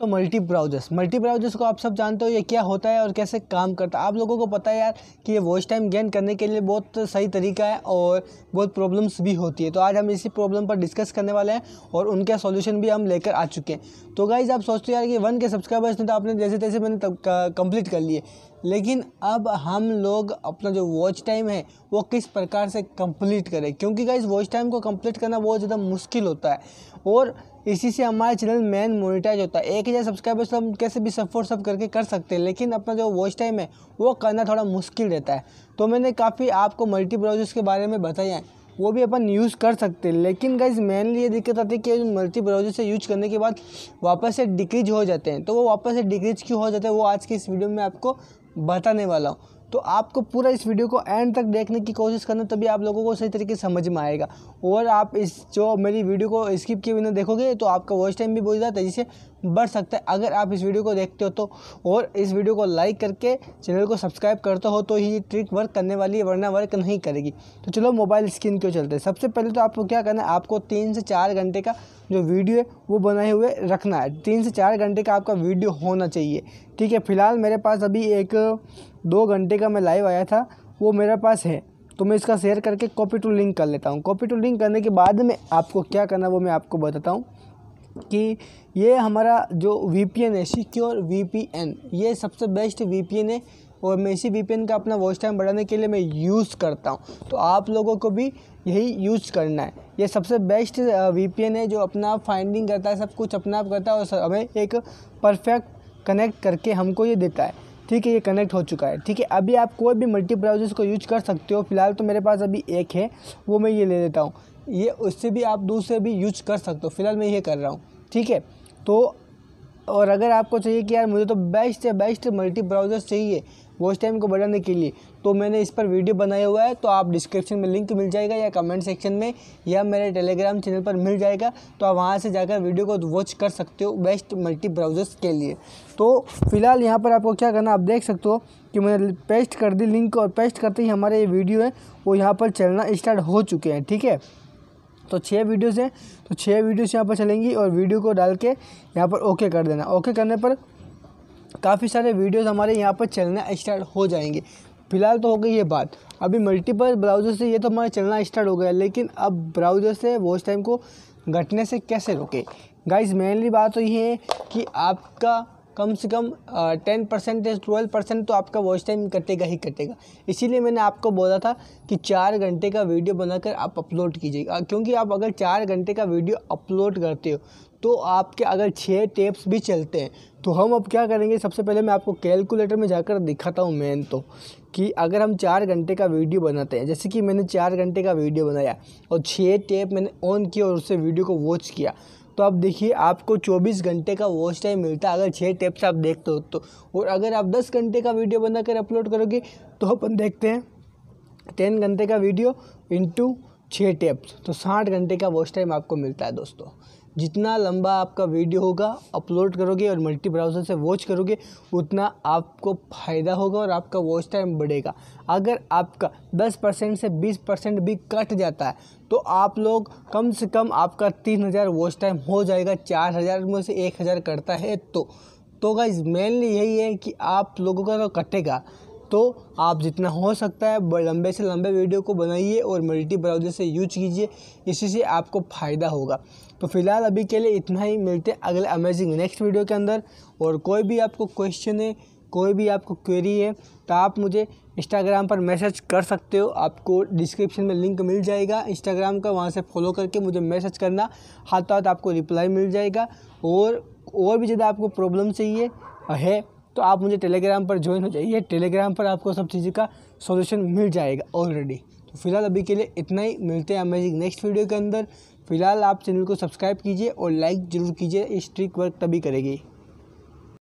तो multi browsers multi browsers को आप सब जानते हो ये क्या होता है और कैसे काम करता है आप लोगों को पता है यार कि ये वॉच टाइम गेन करने के लिए बहुत सही तरीका है और बहुत प्रॉब्लम्स भी होती है तो आज हम इसी प्रॉब्लम पर डिस्कस करने वाले हैं और उनका सॉल्यूशन भी हम लेकर आ चुके हैं तो गाइज़ आप सोचते हो यार कि वन के सब्सक्राइबर्स ने तो आपने जैसे तैसे मैंने कंप्लीट कर लिए लेकिन अब हम लोग अपना जो वॉच टाइम है वो किस प्रकार से कंप्लीट करें क्योंकि गाइज वॉच टाइम को कंप्लीट करना बहुत ज़्यादा मुश्किल होता है और इसी से हमारा चैनल मेन मोनिटाइज होता है एक हज़ार सब्सक्राइबर्स हम कैसे भी सपोर्ट सब करके कर सकते हैं लेकिन अपना जो वॉच टाइम है वो करना थोड़ा मुश्किल रहता है तो मैंने काफ़ी आपको मल्टी ब्राउजर्स के बारे में बताया है वो भी अपन यूज़ कर सकते हैं लेकिन गाइज मेनली ये दिक्कत आती है कि मल्टी ब्राउजर से यूज करने के बाद वापस से डिक्रीज हो जाते हैं तो वो वापस से डिक्रीज क्यों हो जाते हैं वो आज की इस वीडियो में आपको बताने वाला हूँ तो आपको पूरा इस वीडियो को एंड तक देखने की कोशिश करना तभी आप लोगों को सही तरीके से समझ में आएगा और आप इस जो मेरी वीडियो को स्किप किए बिना देखोगे तो आपका वॉइस टाइम भी बहुत ज़्यादा तेज़ी से बढ़ सकता है अगर आप इस वीडियो को देखते हो तो और इस वीडियो को लाइक करके चैनल को सब्सक्राइब करते हो तो ये ट्रिक वर्क करने वाली है वरना वर्क नहीं करेगी तो चलो मोबाइल स्क्रीन क्यों चलते हैं सबसे पहले तो आपको क्या करना है आपको तीन से चार घंटे का जो वीडियो है वो बनाए हुए रखना है तीन से चार घंटे का आपका वीडियो होना चाहिए ठीक है फिलहाल मेरे पास अभी एक दो घंटे का मैं लाइव आया था वो मेरे पास है तो मैं इसका शेयर करके कॉपी टू लिंक कर लेता हूँ कॉपी टू लिंक करने के बाद में आपको क्या करना वो मैं आपको बताता हूँ कि ये हमारा जो वी है सिक्योर वी ये सबसे बेस्ट वी है और मैं इसी वी का अपना वॉच टाइम बढ़ाने के लिए मैं यूज़ करता हूँ तो आप लोगों को भी यही यूज़ करना है ये सबसे बेस्ट वी है जो अपना आप फाइंडिंग करता है सब कुछ अपना आप करता है और हमें एक परफेक्ट कनेक्ट करके हमको ये देता है ठीक है ये कनेक्ट हो चुका है ठीक है अभी आप कोई भी मल्टी ब्राउजर्स को यूज कर सकते हो फिलहाल तो मेरे पास अभी एक है वो मैं ये ले लेता हूँ ये उससे भी आप दूसरे भी यूज कर सकते हो फिलहाल मैं ये कर रहा हूँ ठीक है तो और अगर आपको चाहिए कि यार मुझे तो बेस्ट से बेस्ट मल्टी ब्राउज़र चाहिए वॉच टाइम को बढ़ाने के लिए तो मैंने इस पर वीडियो बनाया हुआ है तो आप डिस्क्रिप्शन में लिंक मिल जाएगा या कमेंट सेक्शन में या मेरे टेलीग्राम चैनल पर मिल जाएगा तो आप वहाँ से जाकर वीडियो को वॉच कर सकते हो बेस्ट मल्टी ब्राउजर्स के लिए तो फिलहाल यहाँ पर आपको क्या करना आप देख सकते हो कि मैंने पेस्ट कर दी लिंक और पेस्ट करते ही हमारे ये वीडियो है वो यहाँ पर चलना स्टार्ट हो चुके हैं ठीक है तो छः वीडियोस हैं तो छः वीडियोस यहाँ पर चलेंगी और वीडियो को डाल के यहाँ पर ओके कर देना ओके करने पर काफ़ी सारे वीडियोस हमारे यहाँ पर चलना स्टार्ट हो जाएंगे फिलहाल तो हो गई ये बात अभी मल्टीपल ब्राउज़र से ये तो हमारा चलना स्टार्ट हो गया लेकिन अब ब्राउज़र से वॉच टाइम को घटने से कैसे रोके गाइज मेनली बात तो ये है कि आपका कम से कम टेन परसेंट या ट्वेल्व परसेंट तो आपका वॉच टाइम कटेगा ही कटेगा इसीलिए मैंने आपको बोला था कि चार घंटे का वीडियो बनाकर आप अपलोड कीजिएगा क्योंकि आप अगर चार घंटे का वीडियो अपलोड करते हो तो आपके अगर छः टेप्स भी चलते हैं तो हम अब क्या करेंगे सबसे पहले मैं आपको कैलकुलेटर में जाकर दिखाता हूँ मैन तो कि अगर हम चार घंटे का वीडियो बनाते हैं जैसे कि मैंने चार घंटे का वीडियो बनाया और छः टेप मैंने ऑन किया और उससे वीडियो को वॉच किया तो आप देखिए आपको 24 घंटे का वॉच टाइम मिलता है अगर छः टेप्स आप देखते हो तो और अगर आप 10 घंटे का वीडियो बनाकर अपलोड करोगे तो अपन देखते हैं 10 घंटे का वीडियो इंटू छः टेप्स तो साठ घंटे का वॉच टाइम आपको मिलता है दोस्तों जितना लंबा आपका वीडियो होगा अपलोड करोगे और मल्टी ब्राउज़र से वॉच करोगे उतना आपको फ़ायदा होगा और आपका वॉच टाइम बढ़ेगा अगर आपका 10 परसेंट से 20 परसेंट भी कट जाता है तो आप लोग कम से कम आपका तीन हज़ार वॉच टाइम हो जाएगा चार हज़ार में से एक हज़ार कटता है तो तो गाइज मेनली यही है कि आप लोगों का तो कटेगा तो आप जितना हो सकता है लंबे से लंबे वीडियो को बनाइए और मल्टी ब्राउज़र से यूज कीजिए इसी से आपको फ़ायदा होगा तो फिलहाल अभी के लिए इतना ही मिलते हैं अगले अमेजिंग नेक्स्ट वीडियो के अंदर और कोई भी आपको क्वेश्चन है कोई भी आपको क्वेरी है तो आप मुझे इंस्टाग्राम पर मैसेज कर सकते हो आपको डिस्क्रिप्शन में लिंक मिल जाएगा इंस्टाग्राम का वहाँ से फॉलो करके मुझे मैसेज करना हाथ हाथ आपको रिप्लाई मिल जाएगा और और भी ज़्यादा आपको प्रॉब्लम चाहिए है तो आप मुझे टेलीग्राम पर ज्वाइन हो जाइए टेलीग्राम पर आपको सब चीज़ का सॉल्यूशन मिल जाएगा ऑलरेडी तो फिलहाल अभी के लिए इतना ही मिलते हैं अमेजिंग नेक्स्ट वीडियो के अंदर फिलहाल आप चैनल को सब्सक्राइब कीजिए और लाइक ज़रूर कीजिए इस ट्रिक वर्क तभी करेगी